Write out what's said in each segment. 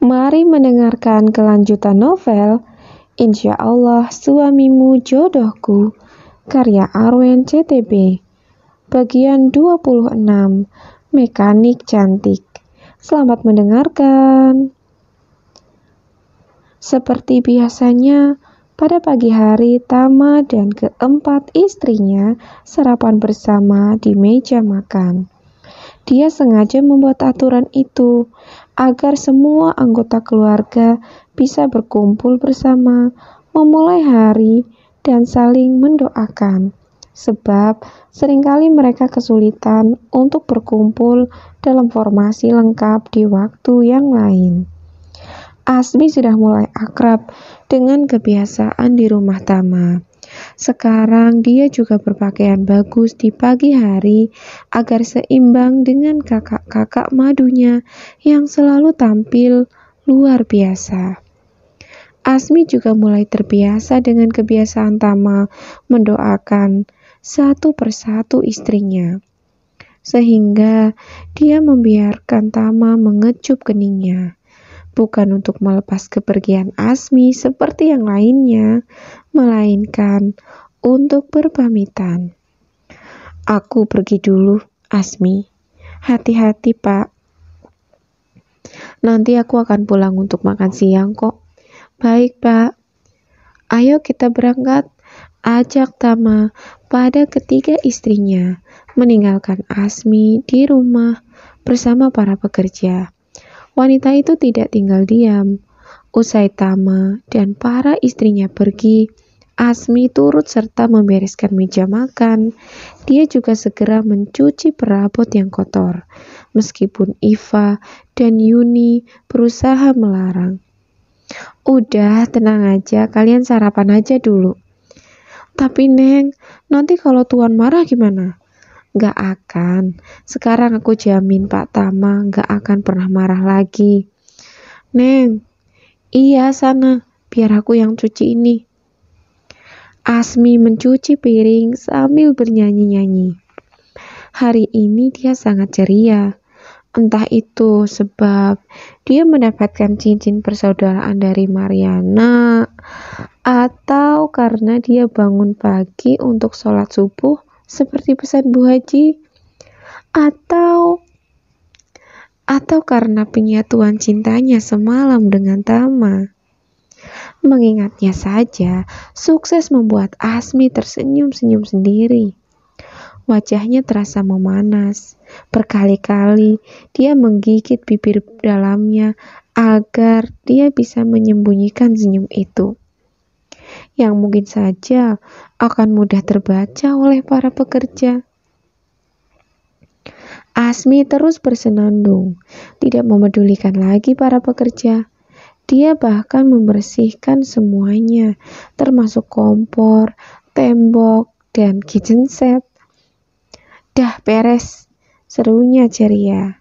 Mari mendengarkan kelanjutan novel Insya Allah Suamimu Jodohku karya Arwen CTB bagian 26 Mekanik Cantik Selamat mendengarkan Seperti biasanya pada pagi hari Tama dan keempat istrinya sarapan bersama di meja makan dia sengaja membuat aturan itu agar semua anggota keluarga bisa berkumpul bersama, memulai hari, dan saling mendoakan. Sebab seringkali mereka kesulitan untuk berkumpul dalam formasi lengkap di waktu yang lain. Asmi sudah mulai akrab dengan kebiasaan di rumah tamat. Sekarang dia juga berpakaian bagus di pagi hari agar seimbang dengan kakak-kakak madunya yang selalu tampil luar biasa. Asmi juga mulai terbiasa dengan kebiasaan Tama mendoakan satu persatu istrinya. Sehingga dia membiarkan Tama mengecup keningnya bukan untuk melepas kepergian Asmi seperti yang lainnya, melainkan untuk berpamitan. Aku pergi dulu, Asmi. Hati-hati, Pak. Nanti aku akan pulang untuk makan siang kok. Baik, Pak. Ayo kita berangkat. Ajak Tama pada ketiga istrinya meninggalkan Asmi di rumah bersama para pekerja wanita itu tidak tinggal diam. Usai Tama dan para istrinya pergi, Asmi turut serta membereskan meja makan. Dia juga segera mencuci perabot yang kotor, meskipun Iva dan Yuni berusaha melarang. Udah, tenang aja, kalian sarapan aja dulu. Tapi Neng, nanti kalau Tuan marah gimana? Gak akan. Sekarang aku jamin Pak Tama gak akan pernah marah lagi. Neng, iya sana, biar aku yang cuci ini. Asmi mencuci piring sambil bernyanyi-nyanyi. Hari ini dia sangat ceria. Entah itu sebab dia mendapatkan cincin persaudaraan dari Mariana atau karena dia bangun pagi untuk sholat subuh seperti pesan Bu Haji atau atau karena penyatuan cintanya semalam dengan Tama. Mengingatnya saja, sukses membuat Asmi tersenyum-senyum sendiri. Wajahnya terasa memanas. Berkali-kali dia menggigit bibir dalamnya agar dia bisa menyembunyikan senyum itu yang mungkin saja akan mudah terbaca oleh para pekerja. Asmi terus bersenandung, tidak memedulikan lagi para pekerja. Dia bahkan membersihkan semuanya, termasuk kompor, tembok, dan kitchen set. Dah beres, serunya ceria.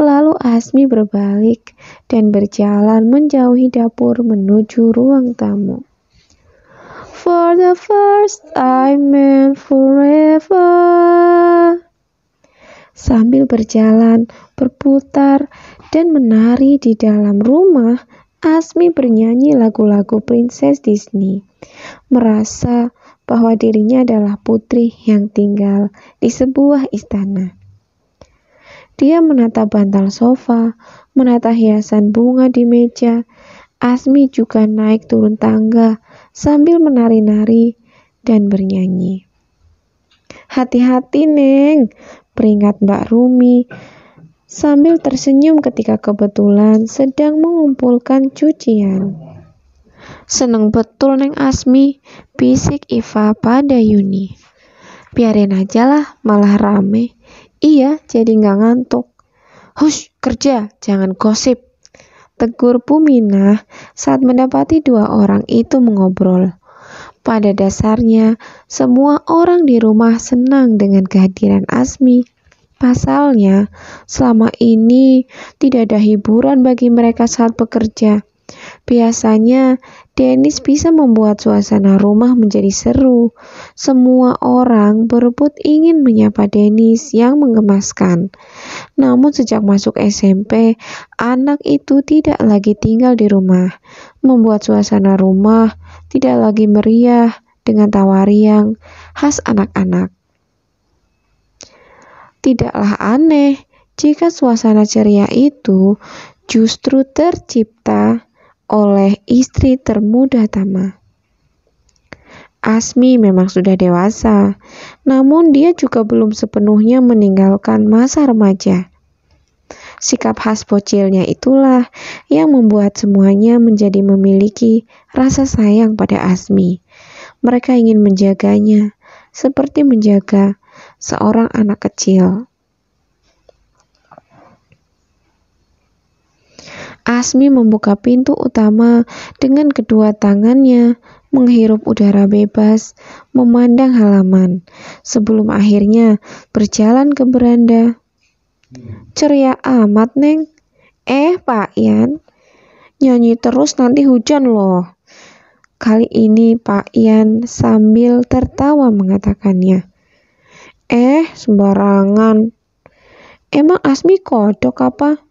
Lalu Asmi berbalik dan berjalan menjauhi dapur menuju ruang tamu for the first time and forever. Sambil berjalan, berputar, dan menari di dalam rumah, Asmi bernyanyi lagu-lagu Princess Disney. Merasa bahwa dirinya adalah putri yang tinggal di sebuah istana. Dia menata bantal sofa, menata hiasan bunga di meja. Asmi juga naik turun tangga sambil menari-nari dan bernyanyi. Hati-hati, Neng, peringat Mbak Rumi sambil tersenyum ketika kebetulan sedang mengumpulkan cucian. Seneng betul Neng Asmi, bisik Iva pada Yuni. Biarin aja lah, malah rame. Iya, jadi nggak ngantuk. Hush, kerja, jangan gosip. Tegur Puminah saat mendapati dua orang itu mengobrol. Pada dasarnya, semua orang di rumah senang dengan kehadiran Asmi. Pasalnya, selama ini tidak ada hiburan bagi mereka saat bekerja. Biasanya, Dennis bisa membuat suasana rumah menjadi seru. Semua orang berebut ingin menyapa Dennis yang mengemaskan. Namun sejak masuk SMP, anak itu tidak lagi tinggal di rumah, membuat suasana rumah tidak lagi meriah dengan tawari yang khas anak-anak. Tidaklah aneh jika suasana ceria itu justru tercipta oleh istri termuda Tama. Asmi memang sudah dewasa, namun dia juga belum sepenuhnya meninggalkan masa remaja. Sikap khas bocilnya itulah yang membuat semuanya menjadi memiliki rasa sayang pada Asmi. Mereka ingin menjaganya seperti menjaga seorang anak kecil. Asmi membuka pintu utama dengan kedua tangannya, menghirup udara bebas, memandang halaman, sebelum akhirnya berjalan ke beranda. Ceria amat, Neng. Eh, Pak Ian, nyanyi terus nanti hujan loh. Kali ini Pak Ian sambil tertawa mengatakannya. Eh, sembarangan. Emang Asmi kodok apa?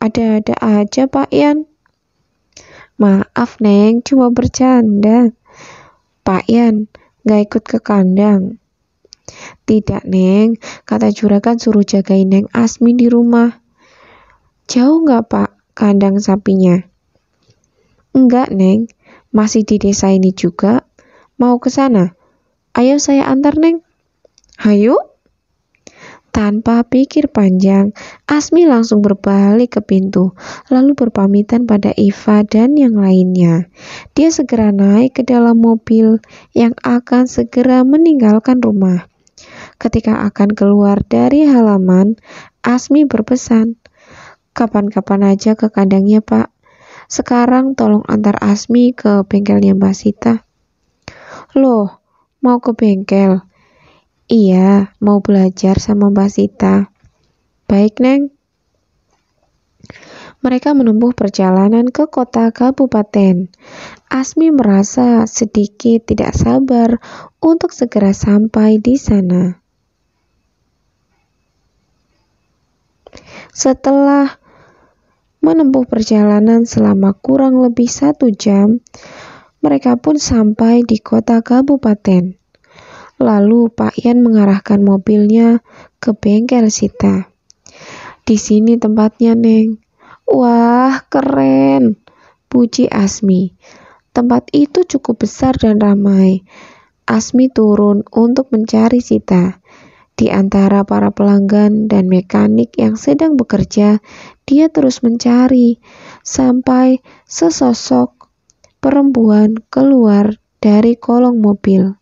Ada-ada aja Pak Ian. Maaf Neng, cuma bercanda. Pak Ian, gak ikut ke kandang. Tidak Neng, kata juragan suruh jagain Neng Asmi di rumah. Jauh nggak Pak kandang sapinya? Enggak Neng, masih di desa ini juga. Mau ke sana? Ayo saya antar Neng. Hayu? Tanpa pikir panjang, Asmi langsung berbalik ke pintu, lalu berpamitan pada Iva dan yang lainnya. Dia segera naik ke dalam mobil yang akan segera meninggalkan rumah. Ketika akan keluar dari halaman, Asmi berpesan, "Kapan-kapan aja ke kandangnya, Pak. Sekarang tolong antar Asmi ke bengkelnya Mbak Sita." "Loh, mau ke bengkel?" Iya, mau belajar sama Mbak Sita. Baik, Neng. Mereka menempuh perjalanan ke kota kabupaten. Asmi merasa sedikit tidak sabar untuk segera sampai di sana. Setelah menempuh perjalanan selama kurang lebih satu jam, mereka pun sampai di kota kabupaten. Lalu Pak Yan mengarahkan mobilnya ke bengkel Sita. Di sini tempatnya, Neng. Wah, keren, puji Asmi. Tempat itu cukup besar dan ramai. Asmi turun untuk mencari Sita. Di antara para pelanggan dan mekanik yang sedang bekerja, dia terus mencari sampai sesosok perempuan keluar dari kolong mobil.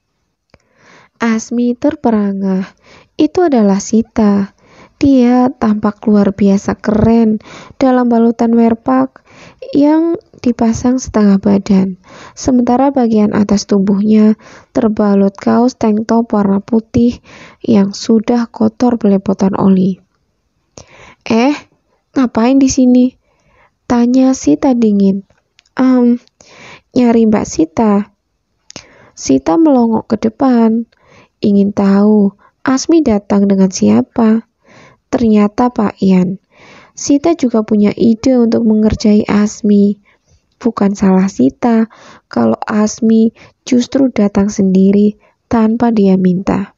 Asmi terperangah. Itu adalah Sita. Dia tampak luar biasa keren dalam balutan werpak yang dipasang setengah badan. Sementara bagian atas tubuhnya terbalut kaos tank top warna putih yang sudah kotor belepotan oli. Eh, ngapain di sini? Tanya Sita dingin. Um, nyari Mbak Sita. Sita melongok ke depan ingin tahu Asmi datang dengan siapa. Ternyata Pak Ian. Sita juga punya ide untuk mengerjai Asmi. Bukan salah Sita kalau Asmi justru datang sendiri tanpa dia minta.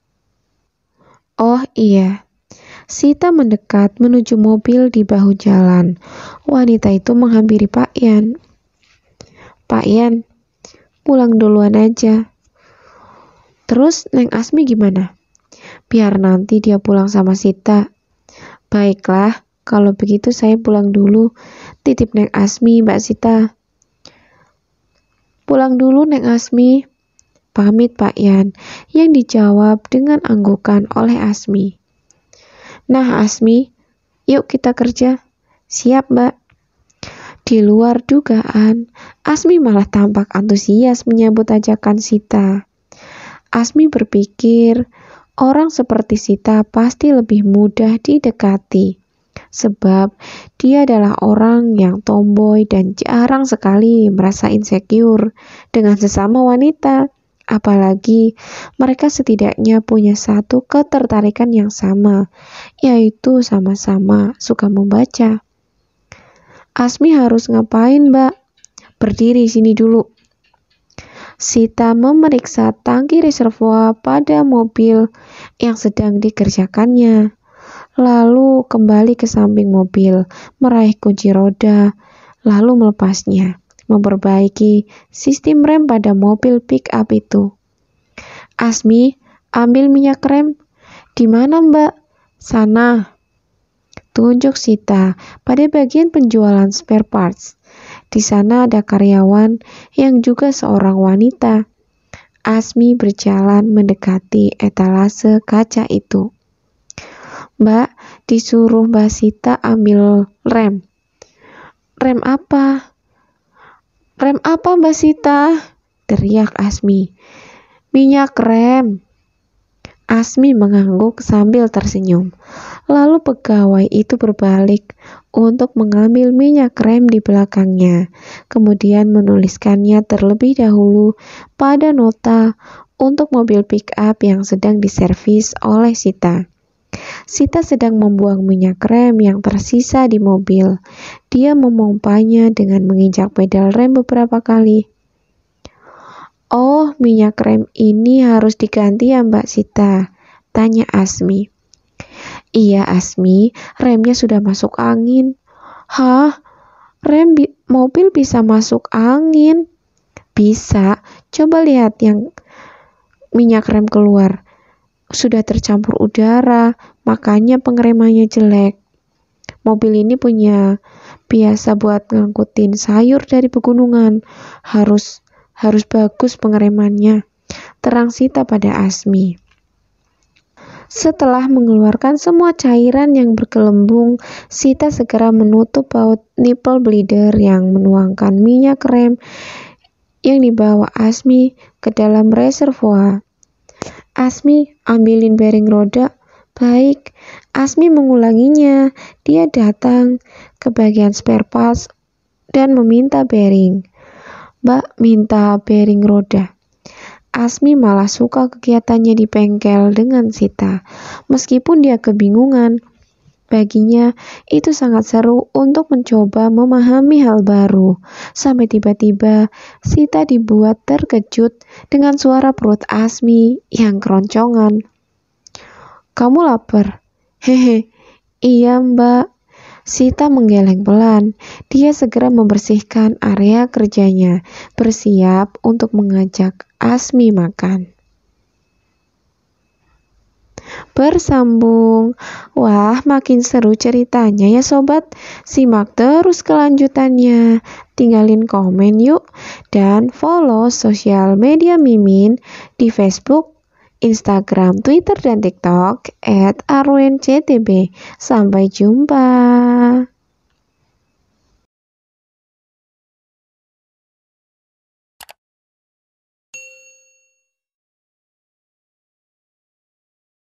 Oh iya, Sita mendekat menuju mobil di bahu jalan. Wanita itu menghampiri Pak Ian. Pak Ian, pulang duluan aja. Terus Neng Asmi gimana? Biar nanti dia pulang sama Sita. Baiklah, kalau begitu saya pulang dulu. Titip Neng Asmi, Mbak Sita. Pulang dulu Neng Asmi. Pamit Pak Yan, yang dijawab dengan anggukan oleh Asmi. Nah Asmi, yuk kita kerja. Siap Mbak. Di luar dugaan, Asmi malah tampak antusias menyambut ajakan Sita. Asmi berpikir, orang seperti Sita pasti lebih mudah didekati, sebab dia adalah orang yang tomboy dan jarang sekali merasa insecure dengan sesama wanita. Apalagi mereka setidaknya punya satu ketertarikan yang sama, yaitu sama-sama suka membaca. Asmi harus ngapain, Mbak? Berdiri sini dulu, Sita memeriksa tangki reservoir pada mobil yang sedang dikerjakannya. Lalu kembali ke samping mobil, meraih kunci roda, lalu melepasnya, memperbaiki sistem rem pada mobil pick-up itu. Asmi, ambil minyak rem. Di mana, Mbak? Sana. Tunjuk Sita pada bagian penjualan spare parts. Di sana ada karyawan yang juga seorang wanita. Asmi berjalan mendekati etalase kaca itu. Mbak, disuruh Mbak Sita ambil rem. Rem apa? Rem apa Mbak Sita? Teriak Asmi. Minyak rem, Asmi mengangguk sambil tersenyum. Lalu pegawai itu berbalik untuk mengambil minyak rem di belakangnya, kemudian menuliskannya terlebih dahulu pada nota untuk mobil pick-up yang sedang diservis oleh Sita. Sita sedang membuang minyak rem yang tersisa di mobil. Dia memompanya dengan menginjak pedal rem beberapa kali Oh, minyak rem ini harus diganti ya Mbak Sita? Tanya Asmi. Iya Asmi, remnya sudah masuk angin. Hah? Rem bi mobil bisa masuk angin? Bisa, coba lihat yang minyak rem keluar. Sudah tercampur udara, makanya pengeremannya jelek. Mobil ini punya biasa buat ngangkutin sayur dari pegunungan. Harus harus bagus pengeremannya. Terang Sita pada Asmi. Setelah mengeluarkan semua cairan yang berkelembung, Sita segera menutup baut nipple bleeder yang menuangkan minyak rem yang dibawa Asmi ke dalam reservoir. Asmi ambilin bearing roda, baik. Asmi mengulanginya. Dia datang ke bagian spare parts dan meminta bearing. Mbak minta bearing roda. Asmi malah suka kegiatannya di bengkel dengan Sita, meskipun dia kebingungan. Baginya, itu sangat seru untuk mencoba memahami hal baru. Sampai tiba-tiba, Sita dibuat terkejut dengan suara perut Asmi yang keroncongan. Kamu lapar? Hehe, iya mbak, Sita menggeleng pelan. Dia segera membersihkan area kerjanya, bersiap untuk mengajak Asmi makan. Bersambung. Wah, makin seru ceritanya ya sobat. Simak terus kelanjutannya. Tinggalin komen yuk dan follow sosial media Mimin di Facebook, Instagram, Twitter, dan TikTok @arwenctb. Sampai jumpa. Dadah.